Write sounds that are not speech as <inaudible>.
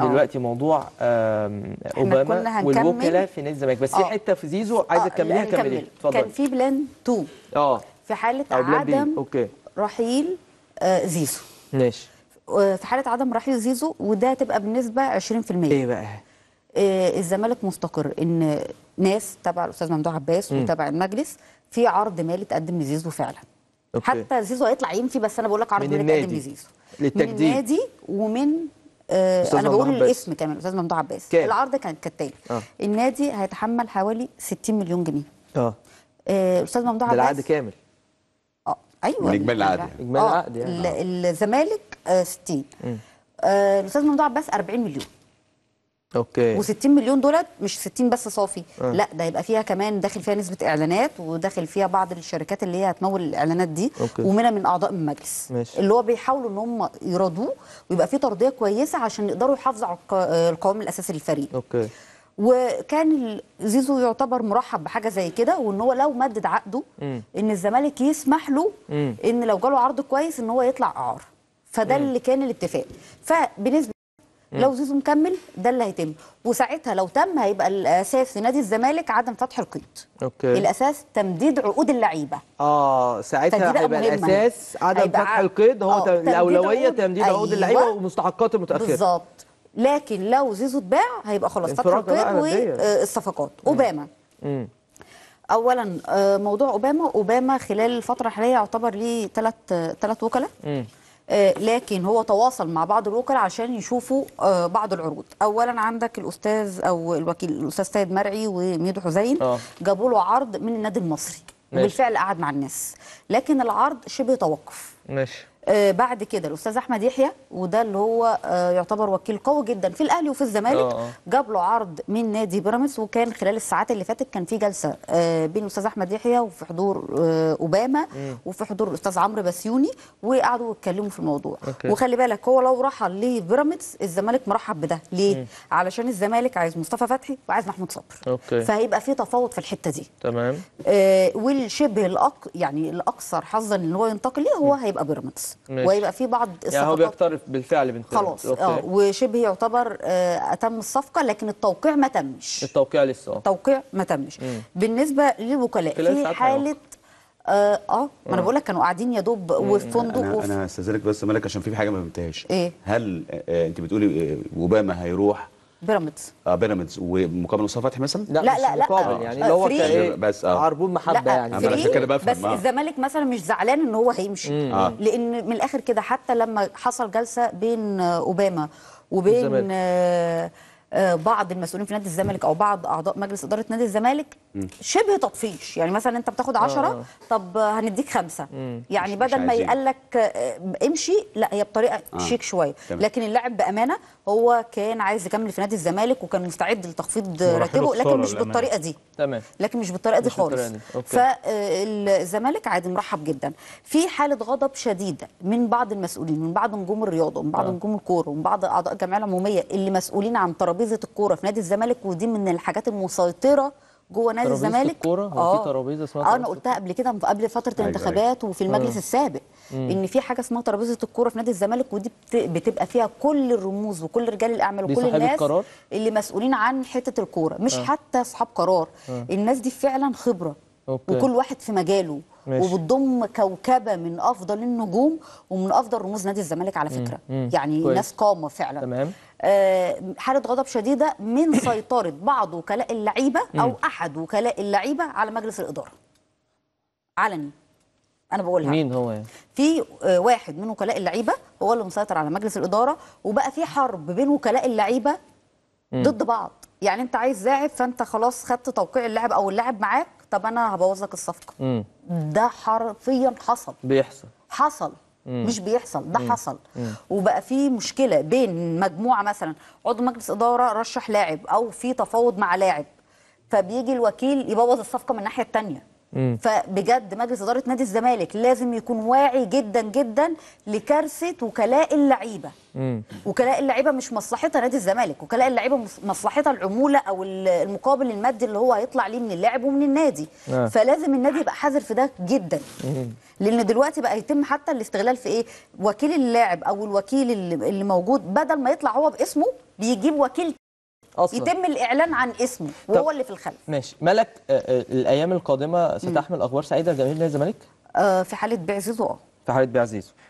آه. دلوقتي موضوع اوباما والوكلاء في نادي الزمالك بس في آه. حته في زيزو عايزه آه، تكمليها يعني كمليها اتفضل كان في بلان 2 اه في حاله عدم أوكي. رحيل زيزو ماشي في حاله عدم رحيل زيزو وده تبقى بنسبه 20% ايه بقى آه الزمالك مستقر ان ناس تبع الاستاذ ممدوح عباس وتبع المجلس في عرض مالي اتقدم لزيزو فعلا أوكي. حتى زيزو هيطلع ينفي بس انا بقول لك عرض مالي اتقدم لزيزو للتجديد من النادي ومن آه، انا بقول الاسم كمان استاذ ممدوح عباس العرض كان كالتالي آه. النادي هيتحمل حوالي 60 مليون جنيه اه, آه، استاذ ممدوح عباس العقد كامل اه ايوه الاجمالي العقد اجمالي العقد يعني, آه، يعني. الزمالك 60 الاستاذ ممدوح عباس 40 مليون اوكي و60 مليون دولار مش 60 بس صافي أه. لا ده هيبقى فيها كمان داخل فيها نسبه اعلانات وداخل فيها بعض الشركات اللي هي هتمول الاعلانات دي أوكي. ومنها من اعضاء المجلس ماشي. اللي هو بيحاولوا ان هم يرادوه ويبقى فيه ترضيه كويسه عشان يقدروا يحافظوا على القوام الاساسي للفريق اوكي وكان زيزو يعتبر مرحب بحاجه زي كده وان هو لو مدد عقده م. ان الزمالك يسمح له م. ان لو جاله عرض كويس ان هو يطلع اعار فده م. اللي كان الاتفاق فبنسبه لو زيزو مكمل ده اللي هيتم وساعتها لو تم هيبقى الاساس لنادي الزمالك عدم فتح القيد اوكي الاساس تمديد عقود اللعيبه اه ساعتها هيبقى الاساس عدم فتح القيد هو آه، الاولويه تمديد عقود أيوة. اللعيبه ومستحقات المتاخره بالظبط لكن لو زيزو اتباع هيبقى خلاص فتح القيد والصفقات اوباما اولا آه، موضوع اوباما اوباما خلال الفتره الحاليه يعتبر ليه ثلاث ثلاث وكلاء آه، لكن هو تواصل مع بعض الوكلاء عشان يشوفوا آه، بعض العروض اولا عندك الاستاذ او الوكيل الاستاذ سيد مرعي وميدو حزين آه. جابوا له عرض من النادي المصري ماشي. وبالفعل قعد مع الناس لكن العرض شبه توقف ماشي آه، بعد كده الاستاذ احمد يحيى وده اللي هو آه، يعتبر وكيل قوي جدا في الاهلي وفي الزمالك آه، جاب له عرض من نادي بيراميدز وكان خلال الساعات اللي فاتت كان في جلسه بين الاستاذ احمد يحيى وفي حضور اوباما وفي حضور الاستاذ عمرو بسيوني وقعدوا يتكلموا في الموضوع أوكي. وخلي بالك هو لو رحل لبيراميدز الزمالك مرحب بده ليه علشان الزمالك عايز مصطفى فتحي وعايز محمود صبر أوكي. فهيبقى في تفاوض في الحته دي تمام والشبه الأق... يعني الاكثر حظا ان هو ينتقل ليه هو هيبقى بيراميدز ماشي. ويبقى في بعض الصفقات يعني هو بيقترف بالفعل من خلاص اه وشبه يعتبر آه اتم الصفقه لكن التوقيع ما تمش التوقيع لسه اه التوقيع ما تمش مم. بالنسبه للوكلاء في حاله اه, آه. ما انا بقول لك كانوا قاعدين يا دوب وفي فندق انا, وف... أنا استاذنك بس مالك عشان في حاجه ما فهمتهاش ايه هل آه, آه، انت بتقولي آه، اوباما هيروح بيراميدز اه بيراميدز ومقابل مصطفى فتحي مثلا لا لا لا, لا مقابل آه، يعني اللي هو بس اه عربون محبه لا يعني عشان كده بفهم بس آه. الزمالك مثلا مش زعلان ان هو هيمشي آه. لان من الاخر كده حتى لما حصل جلسه بين آه، اوباما وبين آه آه، بعض المسؤولين في نادي الزمالك او بعض اعضاء مجلس اداره نادي الزمالك شبه تطفيش يعني مثلا انت بتاخد 10 آه. طب هنديك خمسه يعني بدل ما يقال لك آه، امشي لا هي بطريقه شيك شويه لكن اللاعب بامانه هو كان عايز يكمل في نادي الزمالك وكان مستعد لتخفيض راتبه لكن مش بالطريقه دي تمام لكن مش بالطريقه دي خالص فالزمالك عادي مرحب جدا في حاله غضب شديده من بعض المسؤولين من بعض نجوم الرياضه من بعض نجوم الكوره ومن بعض اعضاء الجمعيه العموميه اللي مسؤولين عن ترابيزه ترابيزه الكوره في نادي الزمالك ودي من الحاجات المسيطره جوه نادي الزمالك الكوره في آه. ترابيزه اسمها اه انا قلتها قبل كده قبل فتره أيوة, أيوة. الانتخابات أيوة. وفي المجلس آه. السابق مم. ان في حاجه اسمها ترابيزه الكوره في نادي الزمالك ودي بتبقى فيها كل الرموز وكل رجال الاعمال وكل الناس القرار. اللي مسؤولين عن حته الكوره مش آه. حتى اصحاب قرار آه. الناس دي فعلا خبره أوكي. وكل واحد في مجاله ماشي. وبتضم كوكبه من افضل النجوم ومن افضل رموز نادي الزمالك على فكره مم. مم. يعني كويس. ناس قامه فعلا تمام آه، حاله غضب شديده من <coughs> سيطره بعض وكلاء اللعيبه او احد وكلاء اللعيبه على مجلس الاداره علني انا بقولها مين هو يعني؟ في آه، واحد من وكلاء اللعيبه هو اللي مسيطر على مجلس الاداره وبقى في حرب بين وكلاء اللعيبه ضد بعض يعني انت عايز لاعب فانت خلاص خدت توقيع اللاعب او اللاعب معاك طب انا هبوظ لك الصفقه ده حرفيا حصل بيحصل حصل مم. مش بيحصل ده مم. حصل مم. وبقى في مشكله بين مجموعه مثلا عضو مجلس اداره رشح لاعب او في تفاوض مع لاعب فبيجي الوكيل يبوظ الصفقه من الناحيه الثانيه فبجد مجلس اداره نادي الزمالك لازم يكون واعي جدا جدا لكارثه وكلاء اللعيبه وكلاء اللعيبه مش مصلحتها نادي الزمالك وكلاء اللعيبه مصلحتها العموله او المقابل المادي اللي هو هيطلع ليه من اللاعب ومن النادي آه. فلازم النادي يبقى حذر في ده جدا لان دلوقتي بقى يتم حتى الاستغلال في ايه وكيل اللاعب او الوكيل اللي موجود بدل ما يطلع هو باسمه بيجيب وكيل أصلاً. يتم الاعلان عن اسمه وهو اللي في الخلف ماشي ملك آه، آه، الايام القادمه ستحمل اخبار سعيده لجماهير نادي الزمالك في حاله بعزيزه اه في حاله بعزيزه آه.